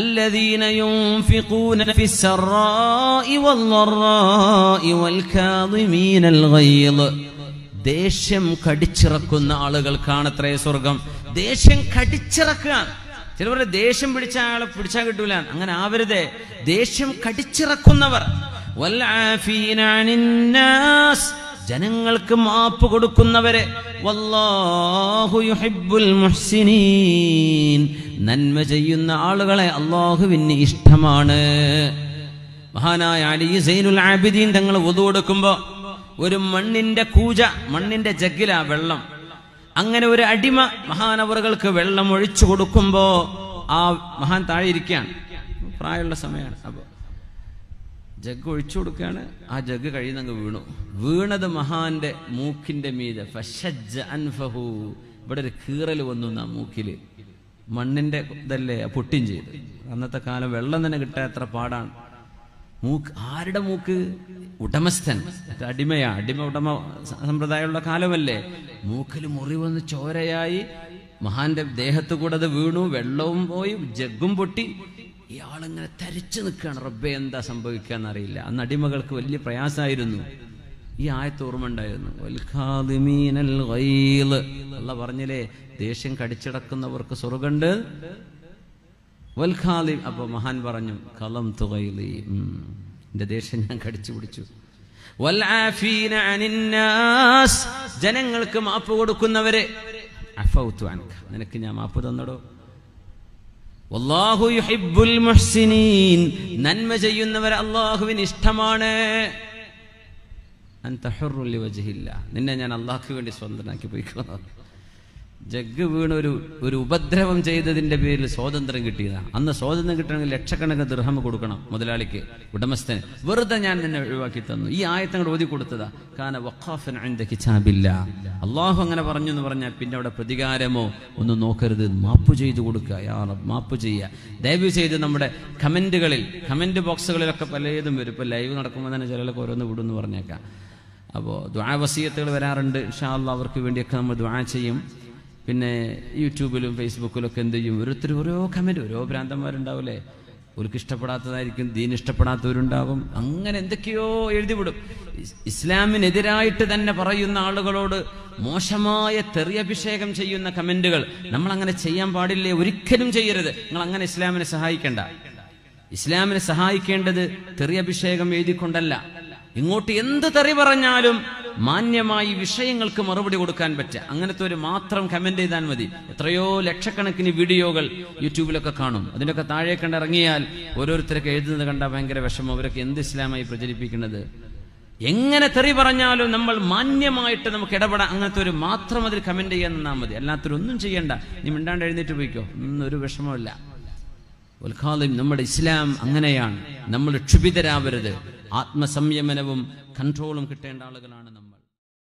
الذين ينفقون في السراء والضراء والكاظمين الغيظ ദേഷ്യം കടിച്ചിറക്കുന്ന കാണത്രേ സ്വർഗം ദേഷ്യം കടിച്ചിറക്കുക ചിലവരുടെ ദേഷ്യം പിടിച്ച ആളെ പിടിച്ചാൽ കിട്ടൂല അങ്ങനെ ആവരുത് ദേഷ്യം കടിച്ചിറക്കുന്നവർ ജനങ്ങൾക്ക് മാപ്പ് കൊടുക്കുന്നവരെ നന്മ ചെയ്യുന്ന ആളുകളെ അള്ളാഹുവിന് ഇഷ്ടമാണ് മഹാനായ അലി സൈനുൽ ആബിദീൻ തങ്ങൾ ഒതുകൊടുക്കുമ്പോൾ ഒരു മണ്ണിന്റെ കൂജ മണ്ണിന്റെ ജഗില വെള്ളം അങ്ങനെ ഒരു അടിമ മഹാനവറുകൾക്ക് വെള്ളം ഒഴിച്ചു കൊടുക്കുമ്പോൾ ആ മഹാൻ താഴെ ഇരിക്കുകയാണ് പ്രായമുള്ള സമയമാണ് അപ്പോൾ ജഗ് ഒഴിച്ചു കൊടുക്കുകയാണ് ആ ജഗ് കഴിയുന്നങ്ങ് വീണു വീണത് മഹാന്റെ മൂക്കിന്റെ മീതെ അൻഫഹു ഇവിടെ ഒരു കീറൽ വന്നു ആ മൂക്കില് മണ്ണിന്റെ ഇതല്ലേ പൊട്ടിയും ചെയ്ത് അന്നത്തെ കാലം വെള്ളം തന്നെ കിട്ടാൻ എത്ര പാടാണ് മൂക്ക് ആരുടെ മൂക്ക് ഉടമസ്ഥൻ അടിമയാ അടിമ ഉടമ സമ്പ്രദായമുള്ള കാലമല്ലേ മൂക്കിൽ വന്ന് ചോരയായി മഹാന്റെ ദേഹത്ത് കൂടെ അത് വീണു വെള്ളവും പോയി ജഗ്ഗും പൊട്ടി ഇയാളിങ്ങനെ തരിച്ചു നിൽക്കുകയാണ് റബ്ബെ എന്താ സംഭവിക്കുക എന്നറിയില്ല അന്ന് അടിമകൾക്ക് വലിയ പ്രയാസമായിരുന്നു ഈ ആയത്ത് ഓർമ്മ ഉണ്ടായിരുന്നു അല്ല പറഞ്ഞില്ലേ ദേഷ്യം കടിച്ചടക്കുന്നവർക്ക് സ്വർഗുണ്ട് വൽഖാലി അപ്പൊ മഹാൻ പറഞ്ഞു കലം തുകയിലി എന്റെ ദേഷ്യം ഞാൻ കടിച്ചു പിടിച്ചു ജനങ്ങൾക്ക് മാപ്പ് കൊടുക്കുന്നവരെ നിനക്ക് ഞാൻ മാപ്പ് തന്നടോ വല്ലാഹു യുഹിബ്ബുൽ മുഹ്സിനീൻ നന്മ ചെയ്യുന്നവരെ അള്ളാഹുവിന് ഇഷ്ടമാണ് നിന്നെ ഞാൻ അള്ളാഹുക്ക് വേണ്ടി സ്വന്തനാക്കി പോയിക്കൊള്ളാം ജഗ് വീണ് ഒരു ഒരു ഉപദ്രവം ചെയ്തതിന്റെ പേരിൽ സ്വാതന്ത്ര്യം കിട്ടിയതാണ് അന്ന് സ്വാതന്ത്ര്യം കിട്ടണമെങ്കിൽ ലക്ഷക്കണക്കിന് ദൃഹം കൊടുക്കണം മുതലാളിക്ക് ഉടമസ്ഥന് വെറുതെ ഞാൻ നിന്നെ ഒഴിവാക്കി തന്നു ഈ ആയത്തങ്ങൾ ഓതി കൊടുത്തതാ കാന വഖാഫൻ കിച്ചാബില്ല അള്ളാഹു അങ്ങനെ പറഞ്ഞു എന്ന് പറഞ്ഞാൽ പിന്നെ അവിടെ പ്രതികാരമോ ഒന്ന് നോക്കരുത് മാപ്പ് ചെയ്തു കൊടുക്കുക യാ മാപ്പ് ചെയ്യുക ദയവ് ചെയ്ത് നമ്മുടെ കമന്റുകളിൽ കമന്റ് ബോക്സുകളിലൊക്കെ പലതും വരും ഇപ്പൊ ലൈവ് നടക്കുമ്പോൾ തന്നെ ചിലർക്ക് ഓരോന്ന് എന്ന് പറഞ്ഞേക്കാം അപ്പോൾ ദ്വാ വസീയത്തുകൾ വരാറുണ്ട് ഇൻഷാ അള്ളാഹ് അവർക്ക് വേണ്ടിയൊക്കെ നമ്മൾ ദ്വാ ചെയ്യും പിന്നെ യൂട്യൂബിലും ഫേസ്ബുക്കിലും ഒക്കെ എന്ത് ചെയ്യും ഓരോരുത്തർ ഓരോ കമൻറ്റ് ഓരോ ഭ്രാന്തന്മാരുണ്ടാവില്ലേ അവർക്ക് ഇഷ്ടപ്പെടാത്തതായിരിക്കും ദീൻ ഇഷ്ടപ്പെടാത്തവരുണ്ടാവും അങ്ങനെ എന്തൊക്കെയോ എഴുതിവിടും ഇസ്ലാമിനെതിരായിട്ട് തന്നെ പറയുന്ന ആളുകളോട് മോശമായ തെറിയഭിഷേകം ചെയ്യുന്ന കമന്റുകൾ നമ്മൾ അങ്ങനെ ചെയ്യാൻ പാടില്ലേ ഒരിക്കലും ചെയ്യരുത് നിങ്ങൾ അങ്ങനെ ഇസ്ലാമിനെ സഹായിക്കേണ്ട ഇസ്ലാമിനെ സഹായിക്കേണ്ടത് തെറിയഭിഷേകം എഴുതിക്കൊണ്ടല്ല ഇങ്ങോട്ട് എന്ത് തെറി പറഞ്ഞാലും മാന്യമായി വിഷയങ്ങൾക്ക് മറുപടി കൊടുക്കാൻ പറ്റുക അങ്ങനത്തെ ഒരു മാത്രം കമന്റ് ചെയ്താൽ മതി എത്രയോ ലക്ഷക്കണക്കിന് വീഡിയോകൾ യൂട്യൂബിലൊക്കെ കാണും അതിനൊക്കെ താഴെ കണ്ടിറങ്ങിയാൽ ഓരോരുത്തരൊക്കെ എഴുതുന്നത് കണ്ടാൽ ഭയങ്കര വിഷമം അവരൊക്കെ എന്ത് ഇസ്ലാമായി പ്രചരിപ്പിക്കുന്നത് എങ്ങനെ തെറി പറഞ്ഞാലും നമ്മൾ മാന്യമായിട്ട് നമുക്ക് ഇടപെടാം അങ്ങനത്തെ ഒരു മാത്രം അതിൽ കമന്റ് ചെയ്യാൻ നിന്നാൽ മതി അല്ലാത്തൊരൊന്നും ചെയ്യണ്ട നീ മിണ്ടാണ്ട് എഴുന്നേറ്റ് പോയിക്കോ ഒന്നും ഒരു വിഷമമില്ല ഉൽഖാദം നമ്മുടെ ഇസ്ലാം അങ്ങനെയാണ് നമ്മൾ ക്ഷുഭിതരാവരുത് ആത്മസംയമനവും കൺട്രോളും കിട്ടേണ്ട ആളുകളാണ് നമ്മൾ